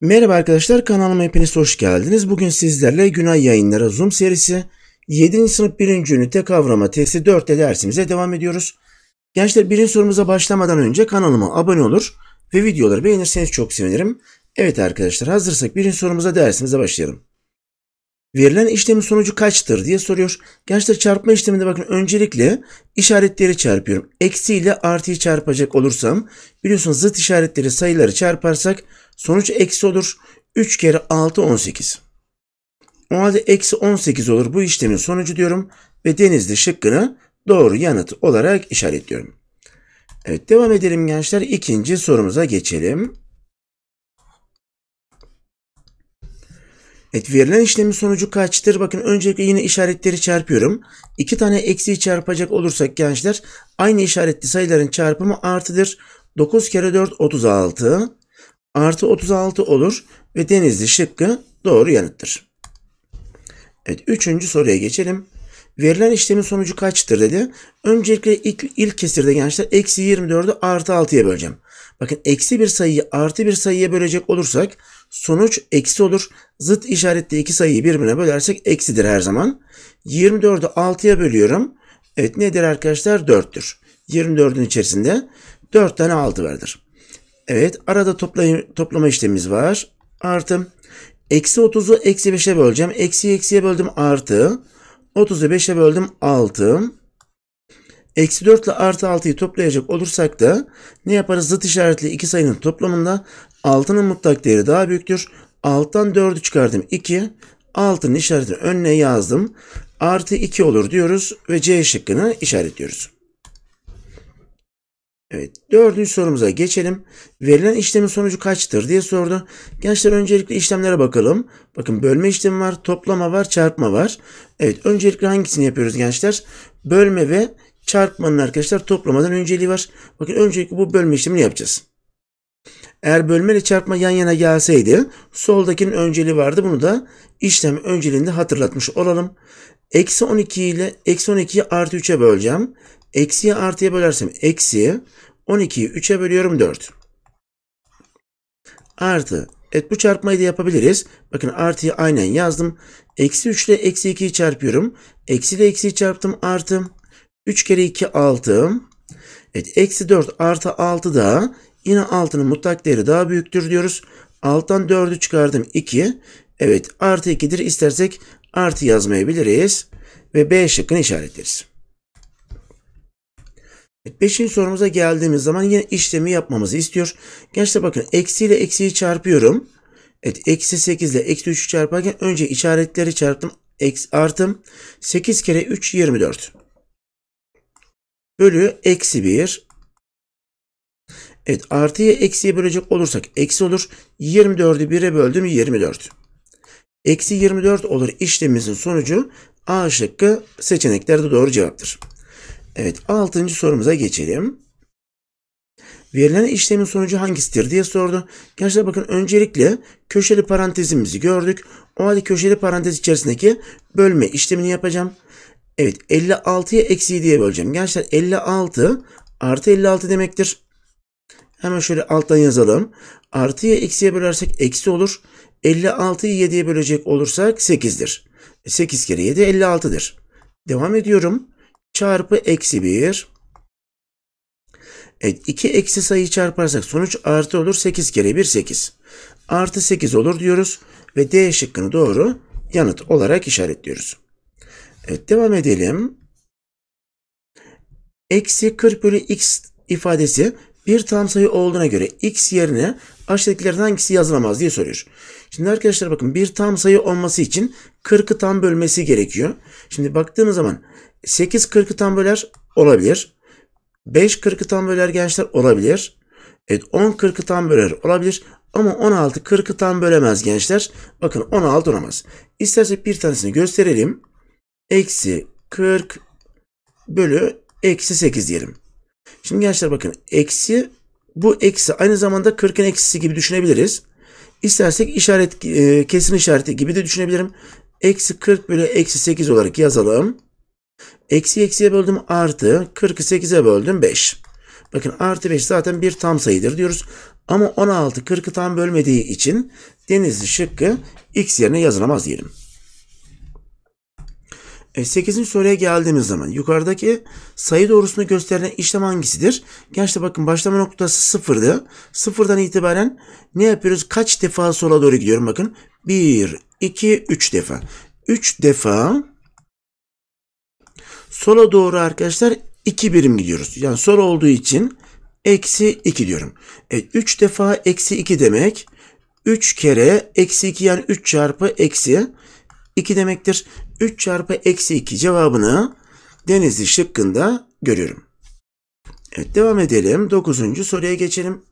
Merhaba arkadaşlar kanalıma hepiniz hoş geldiniz. Bugün sizlerle Günay Yayınları Zoom serisi 7. sınıf 1. ünite kavrama testi 4 dersimize devam ediyoruz. Gençler birinci sorumuza başlamadan önce kanalıma abone olur ve videoları beğenirseniz çok sevinirim. Evet arkadaşlar hazırsak birinci sorumuza dersimize başlayalım. Verilen işlemin sonucu kaçtır diye soruyor. Gençler çarpma işleminde bakın öncelikle işaretleri çarpıyorum. Eksi ile artıyı çarpacak olursam biliyorsunuz zıt işaretleri sayıları çarparsak sonuç eksi olur. 3 kere 6 18. O halde eksi 18 olur bu işlemin sonucu diyorum ve denizli şıkkını doğru yanıt olarak işaretliyorum. Evet devam edelim gençler. ikinci sorumuza geçelim. Evet verilen işlemin sonucu kaçtır? Bakın öncelikle yine işaretleri çarpıyorum. İki tane eksiği çarpacak olursak gençler aynı işaretli sayıların çarpımı artıdır. 9 kere 4 36 artı 36 olur ve denizli şıkkı doğru yanıttır. Evet üçüncü soruya geçelim. Verilen işlemin sonucu kaçtır dedi. Öncelikle ilk, ilk kesirde gençler eksi 24'ü artı 6'ya böleceğim. Bakın eksi bir sayıyı artı bir sayıya bölecek olursak sonuç eksi olur. Zıt işaretli iki sayıyı birbirine bölersek eksidir her zaman. 24'ü 6'ya bölüyorum. Evet nedir arkadaşlar? 4'tür. 24'ün içerisinde 4 tane 6 vardır. Evet arada toplayım, toplama işlemimiz var. Artı. Eksi 30'u eksi 5'e böleceğim. Eksi eksiye böldüm artı. 30'u 5'e böldüm 6. Eksi 4 ile artı 6'yı toplayacak olursak da ne yaparız? Zıt işaretli iki sayının toplamında 6'nın mutlak değeri daha büyüktür. 6'dan 4'ü çıkardım 2. 6'nın işaretini önüne yazdım. Artı 2 olur diyoruz ve C şıkkını işaretliyoruz. Evet, dördüncü sorumuza geçelim. Verilen işlemin sonucu kaçtır diye sordu. Gençler öncelikle işlemlere bakalım. Bakın bölme işlemi var, toplama var, çarpma var. Evet, öncelikle hangisini yapıyoruz gençler? Bölme ve Çarpmanın arkadaşlar toplamadan önceliği var. Bakın öncelikle bu bölme işlemini yapacağız. Eğer bölme ile çarpma yan yana gelseydi soldakinin önceliği vardı. Bunu da işlem önceliğinde hatırlatmış olalım. Eksi 12 ile eksi 12'yi artı 3'e böleceğim. Eksiye artıya bölersem eksi 12'yi 3'e bölüyorum 4. Artı. Evet bu çarpmayı da yapabiliriz. Bakın artıyı aynen yazdım. Eksi 3 ile eksi 2'yi çarpıyorum. Eksi ile eksiyi çarptım artı. 3 kere 2 6. Evet eksi 4 artı 6 da yine 6'nın mutlak değeri daha büyüktür diyoruz. Alttan 4'ü çıkardım 2. Evet artı 2'dir. İstersek artı yazmayabiliriz. Ve B şıkkını işaretleriz. Evet, beşinci sorumuza geldiğimiz zaman yine işlemi yapmamızı istiyor. Gençler bakın eksiyle eksiyi çarpıyorum. Evet eksi 8 ile eksi 3'ü çarparken önce işaretleri çarptım. Eksi, artım 8 kere 3 24 bölü eksi 1. Evet artıyı eksiye bölecek olursak eksi olur. 24'ü 1'e böldüm 24. Eksi 24 olur işlemimizin sonucu A şıkkı seçeneklerde doğru cevaptır. Evet 6. sorumuza geçelim. Verilen işlemin sonucu hangisidir diye sordu. Gençler bakın öncelikle köşeli parantezimizi gördük. O halde köşeli parantez içerisindeki bölme işlemini yapacağım. Evet 56'ya eksi 7'ye böleceğim. Gençler 56 artı 56 demektir. Hemen şöyle alttan yazalım. Artıya eksiye bölersek eksi olur. 56'yı 7'ye bölecek olursak 8'dir. 8 e, kere 7 56'dır. Devam ediyorum. Çarpı eksi 1. Evet 2 eksi sayıyı çarparsak sonuç artı olur. 8 kere 1 8. Artı 8 olur diyoruz. Ve D şıkkını doğru yanıt olarak işaretliyoruz. Evet devam edelim. Eksi 40 bölü x ifadesi bir tam sayı olduğuna göre x yerine aşağıdakilerden hangisi yazılamaz diye soruyor. Şimdi arkadaşlar bakın bir tam sayı olması için 40'ı tam bölmesi gerekiyor. Şimdi baktığımız zaman 8 40'ı tam böler olabilir. 5 40'ı tam böler gençler olabilir. Evet 10 40'ı tam böler olabilir. Ama 16 40'ı tam bölemez gençler. Bakın 16 olamaz. İstersek bir tanesini gösterelim eksi 40 bölü eksi 8 diyelim. Şimdi gençler bakın eksi bu eksi aynı zamanda 40'ın eksisi gibi düşünebiliriz. İstersek işaret e, kesim işareti gibi de düşünebilirim. Eksi 40 bölü eksi 8 olarak yazalım. Eksi eksiye böldüm artı 40'ı 8'e böldüm 5. Bakın artı 5 zaten bir tam sayıdır diyoruz. Ama 16 40'ı tam bölmediği için denizli şıkkı x yerine yazılamaz diyelim. 8. E, soruya geldiğimiz zaman yukarıdaki sayı doğrusunu gösteren işlem hangisidir? Gençler bakın başlama noktası 0'dı. 0'dan itibaren ne yapıyoruz? Kaç defa sola doğru gidiyorum bakın. 1, 2, 3 defa. 3 defa sola doğru arkadaşlar 2 birim gidiyoruz. Yani sol olduğu için eksi 2 diyorum. E, 3 defa eksi 2 demek 3 kere eksi 2 yani 3 çarpı eksi 2 demektir. 3 çarpı eksi 2 cevabını denizli şıkkında görüyorum. Evet devam edelim. 9. soruya geçelim.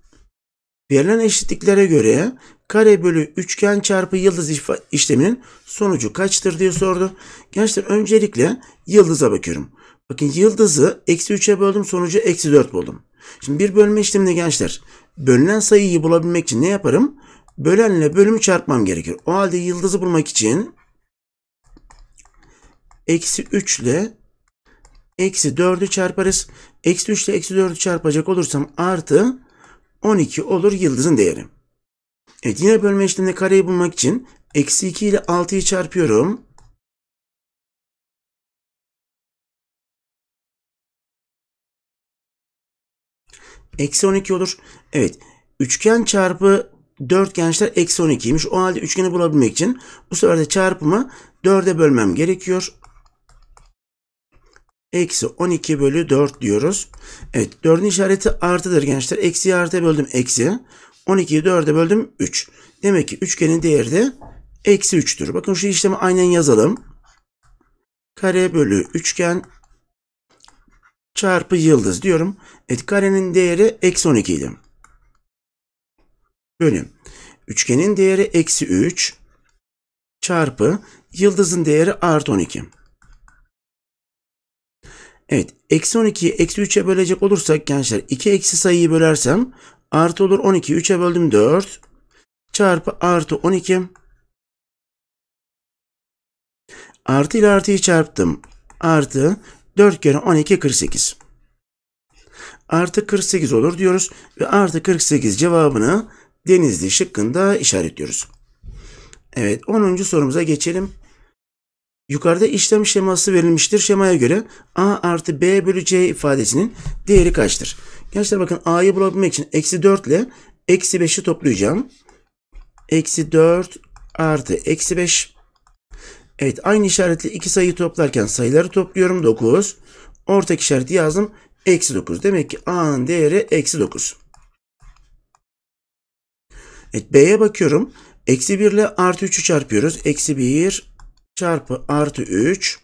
Verilen eşitliklere göre kare bölü üçgen çarpı yıldız işleminin sonucu kaçtır diye sordu. Gençler öncelikle yıldıza bakıyorum. Bakın yıldızı eksi 3'e böldüm sonucu eksi 4 buldum. Şimdi bir bölme işleminde gençler bölünen sayıyı bulabilmek için ne yaparım? Bölenle bölümü çarpmam gerekir. O halde yıldızı bulmak için eksi 3 ile eksi 4'ü çarparız. Eksi 3 ile eksi 4'ü çarpacak olursam artı 12 olur yıldızın değeri. Evet yine bölme işleminde kareyi bulmak için eksi 2 ile 6'yı çarpıyorum. Eksi 12 olur. Evet üçgen çarpı dörtgençler eksi 12'ymiş. O halde üçgeni bulabilmek için bu sefer de çarpımı 4'e bölmem gerekiyor. Eksi 12 bölü 4 diyoruz. Evet 4'ün işareti artıdır gençler. Eksi artıya böldüm eksi. 12'yi 4'e böldüm 3. Demek ki üçgenin değeri de eksi 3'tür. Bakın şu işlemi aynen yazalım. Kare bölü üçgen çarpı yıldız diyorum. Evet karenin değeri eksi 12 idi. Bölüm. Üçgenin değeri eksi 3 çarpı yıldızın değeri artı 12. Evet eksi 12'yi eksi 3'e bölecek olursak gençler 2 eksi sayıyı bölersem artı olur 12 3'e böldüm 4 çarpı artı 12 artı ile artıyı çarptım artı 4 kere 12 48 artı 48 olur diyoruz ve artı 48 cevabını Denizli şıkkında işaretliyoruz. Evet 10. sorumuza geçelim. Yukarıda işlem şeması verilmiştir. Şemaya göre A artı B bölü C ifadesinin değeri kaçtır? Gençler bakın A'yı bulabilmek için eksi 4 ile eksi 5'i toplayacağım. Eksi 4 artı eksi 5. Evet aynı işaretli iki sayıyı toplarken sayıları topluyorum 9. Ortak işareti yazdım. Eksi 9. Demek ki A'nın değeri eksi 9. Evet B'ye bakıyorum. Eksi 1 ile artı 3'ü çarpıyoruz. Eksi 1 çarpı artı 3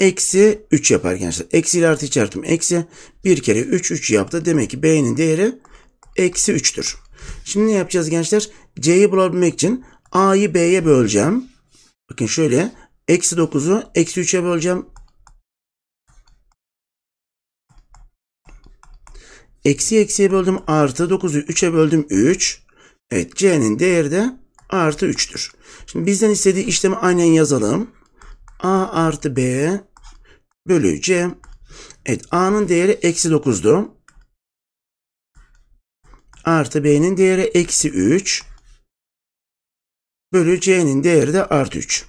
eksi 3 yapar gençler. Eksi ile artı çarptım. Eksi bir kere 3 3 yaptı. Demek ki B'nin değeri eksi 3'tür. Şimdi ne yapacağız gençler? C'yi bulabilmek için A'yı B'ye böleceğim. Bakın şöyle. Eksi 9'u eksi 3'e böleceğim. Eksi eksiye böldüm artı 9'u 3'e böldüm 3. Evet C'nin değeri de artı 3'tür. Şimdi bizden istediği işlemi aynen yazalım. A artı B bölü C. Evet A'nın değeri eksi 9'du. Artı B'nin değeri eksi 3. Bölü C'nin değeri de artı 3.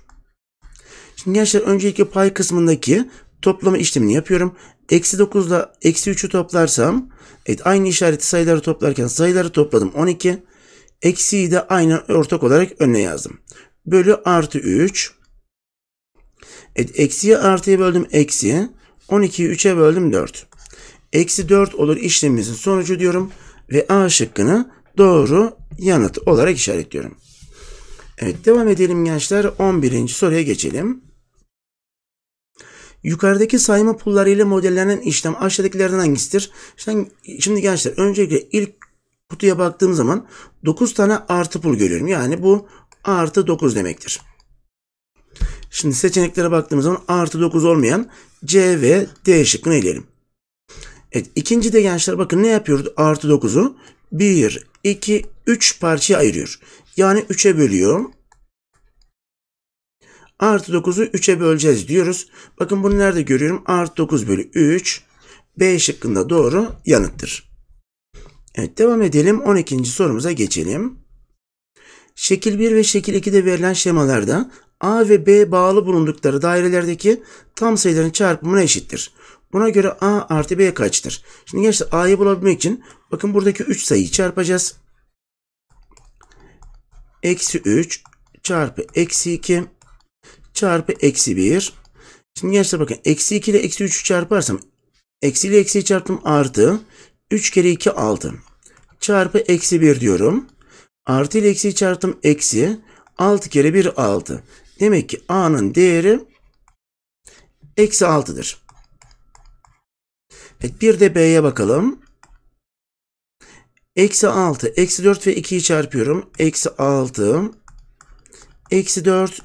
Şimdi gençler önceki pay kısmındaki toplama işlemini yapıyorum. Eksi 9 ile eksi 3'ü toplarsam evet aynı işareti sayıları toplarken sayıları topladım 12. Eksiyi de aynı ortak olarak önüne yazdım bölü artı 3. E, eksiye artıya böldüm eksi. 12'yi 3'e böldüm 4. Eksi 4 olur işlemimizin sonucu diyorum. Ve A şıkkını doğru yanıt olarak işaretliyorum. Evet devam edelim gençler. 11. soruya geçelim. Yukarıdaki sayma pulları ile modellenen işlem aşağıdakilerden hangisidir? Şimdi, şimdi gençler öncelikle ilk kutuya baktığım zaman 9 tane artı pul görüyorum. Yani bu artı 9 demektir. Şimdi seçeneklere baktığımız zaman artı 9 olmayan C ve D şıkkını eleyelim. Evet ikinci de gençler bakın ne yapıyordu? Artı 9'u 1, 2, 3 parçaya ayırıyor. Yani 3'e bölüyor. Artı 9'u 3'e böleceğiz diyoruz. Bakın bunu nerede görüyorum? Artı 9 bölü 3. B şıkkında doğru yanıttır. Evet devam edelim. 12. sorumuza geçelim. Şekil 1 ve şekil 2'de verilen şemalarda A ve B bağlı bulundukları dairelerdeki tam sayıların çarpımına eşittir. Buna göre A artı B kaçtır? Şimdi gençler A'yı bulabilmek için bakın buradaki 3 sayıyı çarpacağız. Eksi 3 çarpı eksi 2 çarpı eksi 1. Şimdi gençler bakın eksi 2 ile eksi 3'ü çarparsam eksi ile eksiyi çarptım artı 3 kere 2 6 çarpı eksi 1 diyorum. Artı ile eksi çarptım eksi. 6 kere 1 6. Demek ki A'nın değeri eksi 6'dır. Evet, bir de B'ye bakalım. Eksi 6. Eksi 4 ve 2'yi çarpıyorum. Eksi 6. Eksi 4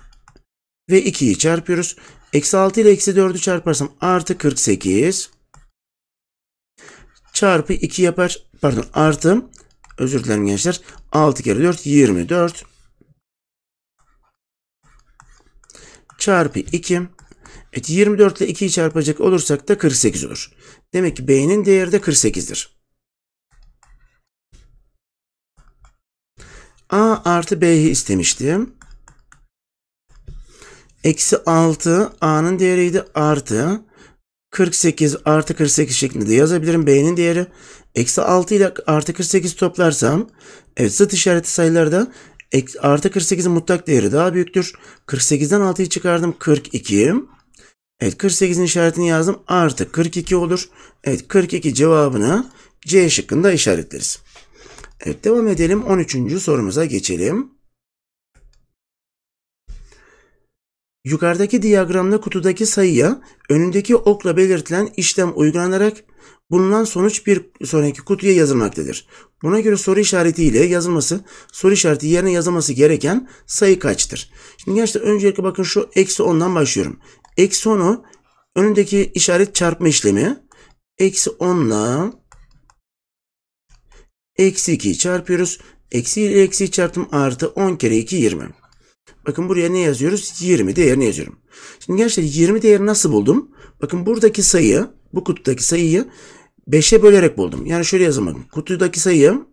ve 2'yi çarpıyoruz. Eksi 6 ile eksi 4'ü çarparsam artı 48 çarpı 2 yapar. Pardon artı Özür dilerim gençler. 6 kere 4 24. Çarpı 2. Evet 24 ile 2'yi çarpacak olursak da 48 olur. Demek ki B'nin değeri de 48'dir. A artı B'yi istemiştim. Eksi 6 A'nın değeriydi artı 48 artı 48 şeklinde de yazabilirim. B'nin değeri Eksi 6 ile artı 48 toplarsam evet zıt işareti sayılarda artı 48'in mutlak değeri daha büyüktür. 48'den 6'yı çıkardım 42. Evet 48'in işaretini yazdım artı 42 olur. Evet 42 cevabını C şıkkında işaretleriz. Evet devam edelim 13. sorumuza geçelim. Yukarıdaki diyagramda kutudaki sayıya önündeki okla belirtilen işlem uygulanarak Bulunan sonuç bir sonraki kutuya yazılmaktadır. Buna göre soru işareti ile yazılması, soru işareti yerine yazılması gereken sayı kaçtır? Şimdi gençler öncelikle bakın şu eksi 10'dan başlıyorum. Eksi 10'u önündeki işaret çarpma işlemi. Eksi 10 ile eksi 2'yi çarpıyoruz. Eksi ile eksi çarptım artı 10 kere 2 20. Bakın buraya ne yazıyoruz? 20 değerini yazıyorum. Şimdi gençler 20 değeri nasıl buldum? Bakın buradaki sayı, bu kutudaki sayıyı 5'e bölerek buldum. Yani şöyle yazalım. Kutudaki sayım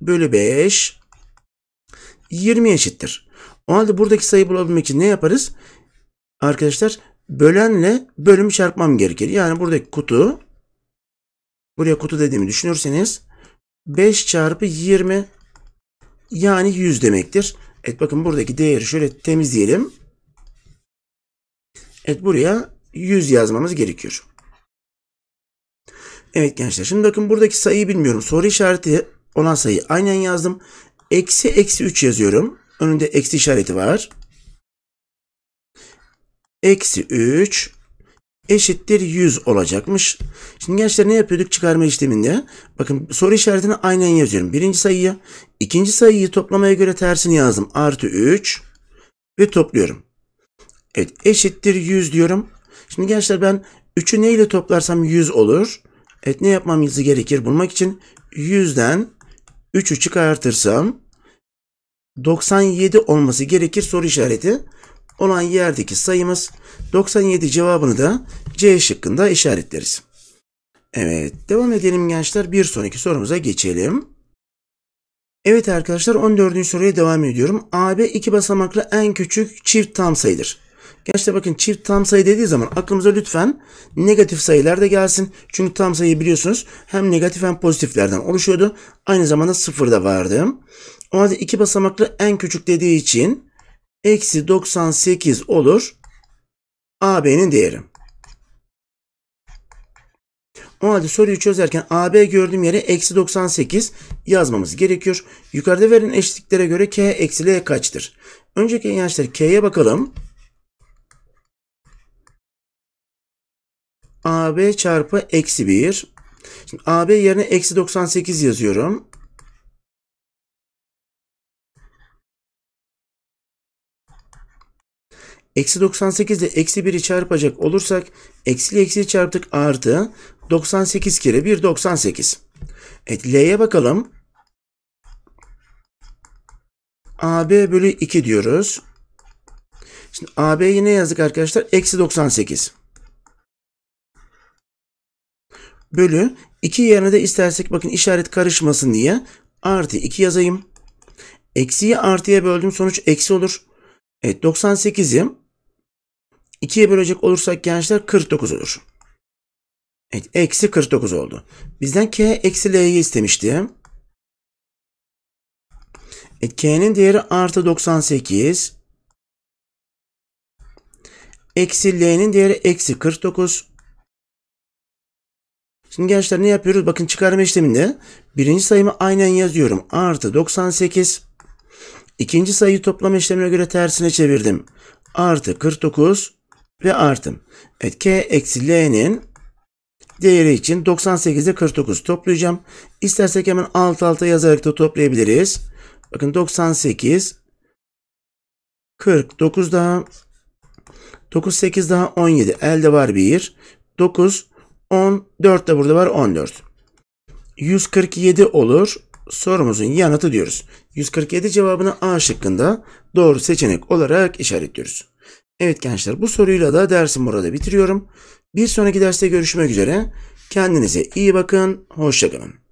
bölü 5 20 eşittir. O halde buradaki sayı bulabilmek için ne yaparız? Arkadaşlar bölenle bölümü çarpmam gerekir. Yani buradaki kutu buraya kutu dediğimi düşünürseniz 5 çarpı 20 yani 100 demektir. Evet bakın buradaki değeri şöyle temizleyelim. Evet buraya 100 yazmamız gerekiyor. Evet gençler şimdi bakın buradaki sayıyı bilmiyorum. Soru işareti olan sayı aynen yazdım. Eksi eksi 3 yazıyorum. Önünde eksi işareti var. Eksi 3 eşittir 100 olacakmış. Şimdi gençler ne yapıyorduk çıkarma işleminde? Bakın soru işaretini aynen yazıyorum. Birinci sayıyı, ikinci sayıyı toplamaya göre tersini yazdım. Artı 3 ve topluyorum. Evet eşittir 100 diyorum. Şimdi gençler ben 3'ü neyle toplarsam 100 olur. Evet ne yapmamız gerekir bulmak için 100'den 3'ü çıkartırsam 97 olması gerekir soru işareti olan yerdeki sayımız 97 cevabını da C şıkkında işaretleriz. Evet devam edelim gençler bir sonraki sorumuza geçelim. Evet arkadaşlar 14. soruya devam ediyorum. AB iki basamaklı en küçük çift tam sayıdır. Gençler bakın çift tam sayı dediği zaman aklımıza lütfen negatif sayılar da gelsin. Çünkü tam sayı biliyorsunuz hem negatif hem pozitiflerden oluşuyordu. Aynı zamanda sıfır da vardı. O halde iki basamaklı en küçük dediği için eksi 98 olur AB'nin değeri. O halde soruyu çözerken AB gördüğüm yere eksi 98 yazmamız gerekiyor. Yukarıda verilen eşitliklere göre K eksi L kaçtır? Önceki gençler K'ye bakalım. AB çarpı eksi 1. Şimdi AB yerine eksi 98 yazıyorum. Eksi 98 ile eksi 1'i çarpacak olursak eksi eksi çarptık artı 98 kere 1 98. Evet L'ye bakalım. AB bölü 2 diyoruz. Şimdi AB yine yazdık arkadaşlar. Eksi 98. bölü iki yerine de istersek bakın işaret karışmasın diye artı 2 yazayım. Eksiyi artıya böldüm sonuç eksi olur. Evet 98'i 2'ye bölecek olursak gençler 49 olur. Evet eksi 49 oldu. Bizden k eksi l'yi istemişti. Evet k'nin değeri artı 98. Eksi l'nin değeri eksi 49. Şimdi gençler ne yapıyoruz? Bakın çıkarma işleminde birinci sayımı aynen yazıyorum. Artı 98. İkinci sayıyı toplama işlemine göre tersine çevirdim. Artı 49 ve artım. Evet k eksi l'nin değeri için 98 ile 49 toplayacağım. İstersek hemen alt alta yazarak da toplayabiliriz. Bakın 98 49 daha 9 8 daha 17 elde var 1 9 14 de burada var 14. 147 olur. Sorumuzun yanıtı diyoruz. 147 cevabını A şıkkında doğru seçenek olarak işaretliyoruz. Evet gençler bu soruyla da dersim burada bitiriyorum. Bir sonraki derste görüşmek üzere. Kendinize iyi bakın. Hoşçakalın.